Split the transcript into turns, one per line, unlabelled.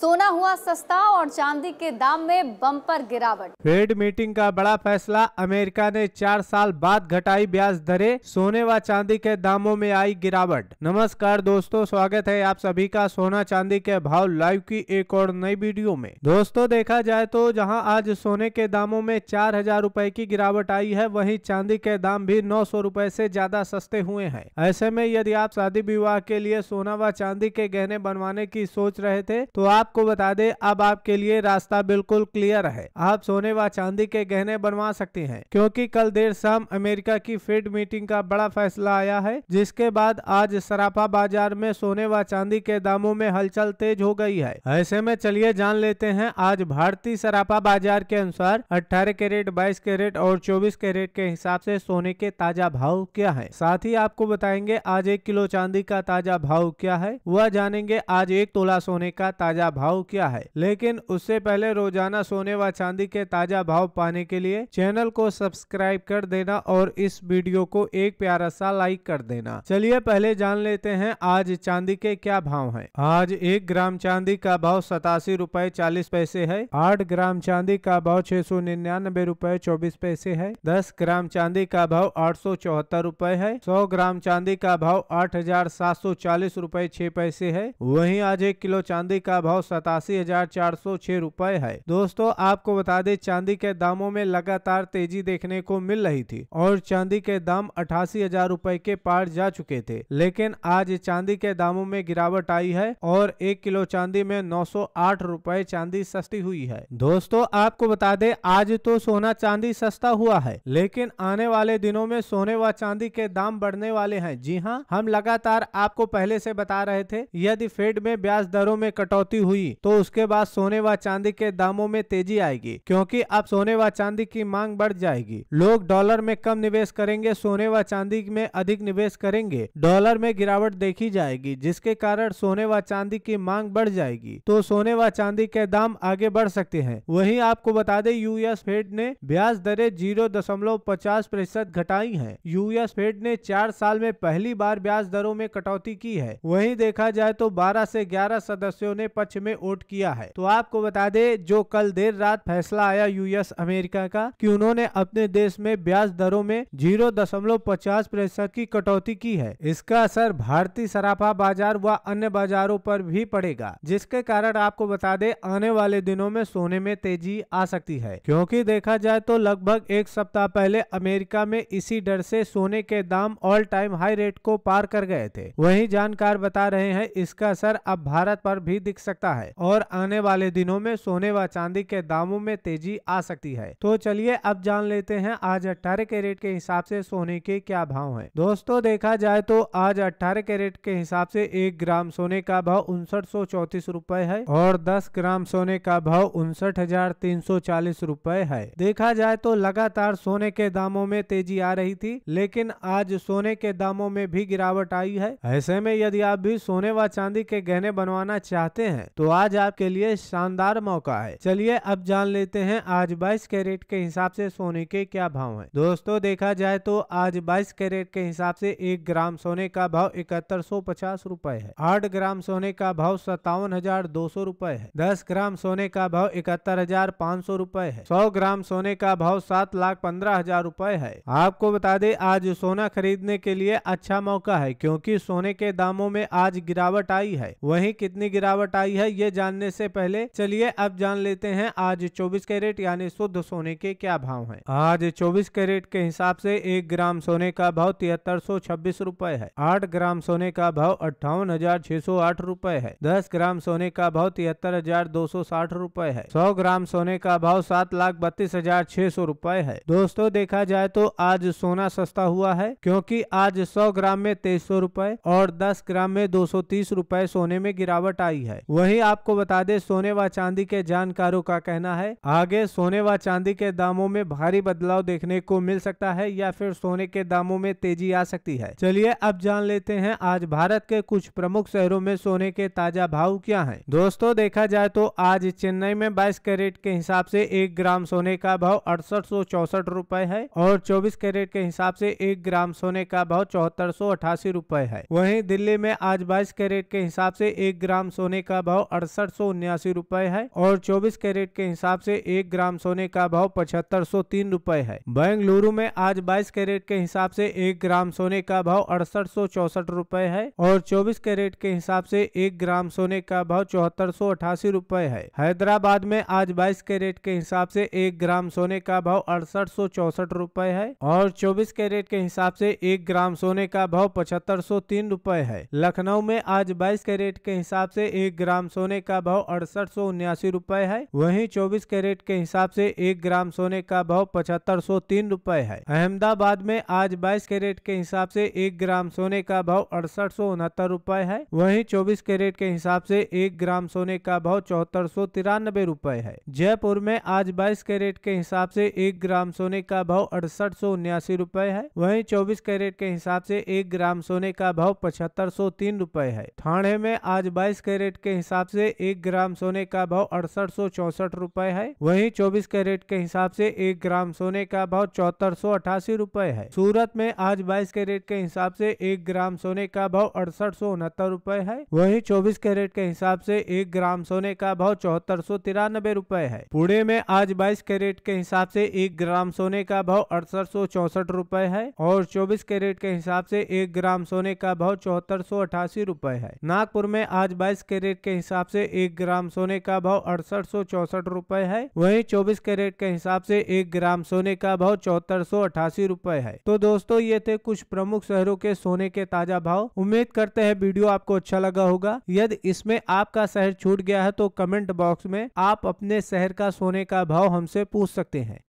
सोना हुआ सस्ता और चांदी के दाम में बम्पर गिरावट फेड मीटिंग का बड़ा फैसला अमेरिका ने चार साल बाद घटाई ब्याज दरें सोने व चांदी के दामों में आई गिरावट नमस्कार दोस्तों स्वागत है आप सभी का सोना चांदी के भाव लाइव की एक और नई वीडियो में दोस्तों देखा जाए तो जहां आज सोने के दामों में चार हजार रूपए की गिरावट आई है वही चांदी के दाम भी नौ सौ रूपए ज्यादा सस्ते हुए है ऐसे में यदि आप शादी विवाह के लिए सोना व चांदी के गहने बनवाने की सोच रहे थे तो आप आपको बता दे अब आपके लिए रास्ता बिल्कुल क्लियर है आप सोने व चांदी के गहने बनवा सकती हैं क्योंकि कल देर शाम अमेरिका की फेड मीटिंग का बड़ा फैसला आया है जिसके बाद आज सराफा बाजार में सोने व चांदी के दामों में हलचल तेज हो गई है ऐसे में चलिए जान लेते हैं आज भारतीय सराफा बाजार के अनुसार अठारह कैरेट बाईस कैरेट और चौबीस कैरेट के हिसाब ऐसी सोने के ताजा भाव क्या है साथ ही आपको बताएंगे आज एक किलो चांदी का ताजा भाव क्या है वह जानेंगे आज एक तोला सोने का ताजा भाव क्या है लेकिन उससे पहले रोजाना सोने व चांदी के ताजा भाव पाने के लिए चैनल को सब्सक्राइब कर देना और इस वीडियो को एक प्यारा सा लाइक कर देना चलिए पहले जान लेते हैं आज चांदी के क्या भाव है आज एक ग्राम चांदी का भाव सतासी रूपए चालीस पैसे है आठ ग्राम चांदी का भाव छह सौ निन्यानबे रूपए चौबीस पैसे है दस ग्राम चांदी का भाव आठ सौ चौहत्तर रूपए है सौ ग्राम चांदी का भाव आठ हजार सात सौ चालीस रूपए छह पैसे है वहीं आज एक किलो चांदी का भाव सतासी हजार चार सौ छह रूपए है दोस्तों आपको बता दें चांदी के दामों में लगातार तेजी देखने को मिल रही थी और चांदी के दाम अठासी हजार रूपए के पार जा चुके थे लेकिन आज चांदी के दामों में गिरावट आई है और एक किलो चांदी में नौ सौ आठ रूपए चांदी सस्ती हुई है दोस्तों आपको बता दें आज तो सोना चांदी सस्ता हुआ है लेकिन आने वाले दिनों में सोने व चांदी के दाम बढ़ने वाले हैं जी हाँ हम लगातार आपको पहले से बता रहे थे यदि फेड में ब्याज दरों में कटौती हुई हुई तो उसके बाद सोने व चांदी के दामों में तेजी आएगी क्योंकि अब सोने व चांदी की मांग बढ़ जाएगी लोग डॉलर में कम निवेश करेंगे सोने व चांदी में अधिक निवेश करेंगे डॉलर में गिरावट देखी जाएगी जिसके कारण सोने व चांदी की मांग बढ़ जाएगी तो सोने व चांदी के दाम आगे बढ़ सकते हैं वहीं आपको बता दें यूएस फेड ने ब्याज दरें जीरो दशमलव पचास प्रतिशत घटाई है यूएस फेड ने चार साल में पहली बार ब्याज दरों में कटौती की है वहीं देखा जाए तो बारह से ग्यारह सदस्यों ने पक्ष में में वोट किया है तो आपको बता दे जो कल देर रात फैसला आया यूएस अमेरिका का कि उन्होंने अपने देश में ब्याज दरों में जीरो दशमलव पचास प्रतिशत की कटौती की है इसका असर भारतीय सराफा बाजार व अन्य बाजारों पर भी पड़ेगा जिसके कारण आपको बता दे आने वाले दिनों में सोने में तेजी आ सकती है क्योंकि देखा जाए तो लगभग एक सप्ताह पहले अमेरिका में इसी डर से सोने के दाम ऑल टाइम हाई रेट को पार कर गए थे वही जानकार बता रहे हैं इसका असर अब भारत पर भी दिख सकता है है और आने वाले दिनों में सोने व चांदी के दामों में तेजी आ सकती है तो चलिए अब जान लेते हैं आज अट्ठारह कैरेट के हिसाब से सोने के क्या भाव है दोस्तों देखा जाए तो आज अट्ठारह कैरेट के हिसाब से एक ग्राम सोने का भाव उनसठ सौ चौतीस रूपए है और दस ग्राम सोने का भाव उनसठ हजार तीन सौ चालीस रूपए है देखा जाए तो लगातार सोने के दामों में तेजी आ रही थी लेकिन आज सोने के दामों में भी गिरावट आई है ऐसे में यदि आप भी सोने व चांदी के गहने बनवाना चाहते हैं तो तो आज आपके लिए शानदार मौका है चलिए अब जान लेते हैं आज बाईस कैरेट के हिसाब से सोने के क्या भाव है दोस्तों देखा जाए तो आज बाईस कैरेट के हिसाब से एक ग्राम सोने का भाव इकहत्तर सौ पचास रूपए है आठ ग्राम सोने का भाव सत्तावन हजार दो सौ रूपए है दस ग्राम सोने का भाव इकहत्तर हजार पाँच सौ रूपए है सौ ग्राम सोने का भाव सात लाख पंद्रह हजार रूपए है आपको बता दे आज सोना खरीदने के लिए अच्छा मौका है क्योंकि सोने के दामों में आज गिरावट आई है वहीं कितनी गिरावट आई है है ये जानने से पहले चलिए अब जान लेते हैं आज 24 कैरेट यानी शुद्ध सोने के क्या भाव हैं। आज 24 कैरेट के हिसाब से एक ग्राम सोने का भाव तिहत्तर सौ छब्बीस रूपए है आठ ग्राम सोने का भाव अट्ठावन हजार छह सौ आठ रूपए है दस ग्राम सोने का भाव तिहत्तर हजार दो सौ साठ रूपए है सौ ग्राम सोने का भाव सात लाख बत्तीस हजार छह सौ रूपए है दोस्तों देखा जाए तो आज सोना सस्ता हुआ है क्योंकि आज सौ ग्राम में तेईस सौ रूपए और दस ग्राम में दो सौ तीस रूपए सोने में गिरावट आई है वही वहीं आपको बता दें सोने व चांदी के जानकारों का कहना है आगे सोने व चांदी के दामों में भारी बदलाव देखने को मिल सकता है या फिर सोने के दामों में तेजी आ सकती है चलिए अब जान लेते हैं आज भारत के कुछ प्रमुख शहरों में सोने के ताजा भाव क्या है दोस्तों देखा जाए तो आज चेन्नई में बाईस कैरेट के हिसाब से एक ग्राम सोने का भाव अड़सठ सौ चौसठ रूपए है और चौबीस कैरेट के हिसाब से एक ग्राम सोने का भाव चौहत्तर सौ अठासी रूपए है वहीं दिल्ली में आज बाईस कैरेट के हिसाब से एक ग्राम सोने का भाव अड़सठ सौ उन्यासी रूपए है और चौबीस कैरेट के हिसाब से एक ग्राम सोने का भाव पचहत्तर सौ तीन रूपए है बेंगलुरु में आज बाईस कैरेट के हिसाब से एक ग्राम सोने का भाव अड़सठ सौ चौसठ रूपए है और चौबीस कैरेट के हिसाब से एक ग्राम सोने का भाव चौहत्तर सौ अठासी रूपए है हैदराबाद में आज बाईस कैरेट के हिसाब से एक ग्राम सोने का भाव अड़सठ सौ चौसठ रूपए है और चौबीस कैरेट के हिसाब से एक ग्राम सोने का भाव पचहत्तर सौ तीन रूपए है लखनऊ में आज बाईस कैरेट के हिसाब से एक ग्राम सोने का भाव अड़सठ सौ उन्यासी रूपए है वही चौबीस कैरेट के हिसाब से एक ग्राम सोने का भाव पचहत्तर सौ तीन रूपए है अहमदाबाद में आज बाईस कैरेट के हिसाब से एक ग्राम सोने का भाव अड़सठ सौ उनहत्तर रूपए है वही चौबीस कैरेट के हिसाब से एक ग्राम सोने का भाव चौहत्तर सौ तिरानबे रूपए है जयपुर में आज बाईस कैरेट के हिसाब से एक ग्राम सोने का भाव अड़सठ सौ उन्यासी रूपए है वही चौबीस कैरेट के हिसाब से एक ग्राम सोने का भाव पचहत्तर सौ तीन रूपए है थाने में आज बाईस कैरेट के हिसाब हिसाब से एक ग्राम सोने का भाव अड़सठ सौ चौसठ रूपए है वहीं चौबीस कैरेट के हिसाब से एक ग्राम सोने का भाव चौहत्तर सौ अठासी रूपए है सूरत में आज बाईस कैरेट के हिसाब से एक ग्राम सोने का भाव अड़सठ सौ उनहत्तर रूपए है वहीं चौबीस कैरेट के हिसाब से एक ग्राम सोने का भाव चौहत्तर सौ तिरानबे रूपए है पुणे में आज बाईस कैरेट के हिसाब से एक ग्राम सोने का भाव अड़सठ सौ चौसठ रूपए है और चौबीस कैरेट के हिसाब से एक ग्राम सोने का भाव चौहत्तर सौ अठासी रूपए है नागपुर में आज बाईस कैरेट के हिसाब हिसाब से एक ग्राम सोने का भाव अड़सठ सौ चौसठ रूपए है वही चौबीस कैरेट के हिसाब से एक ग्राम सोने का भाव चौहत्तर सौ अठासी रूपए है तो दोस्तों ये थे कुछ प्रमुख शहरों के सोने के ताजा भाव उम्मीद करते हैं वीडियो आपको अच्छा लगा होगा यदि इसमें आपका शहर छूट गया है तो कमेंट बॉक्स में आप अपने शहर का सोने का भाव हमसे पूछ सकते हैं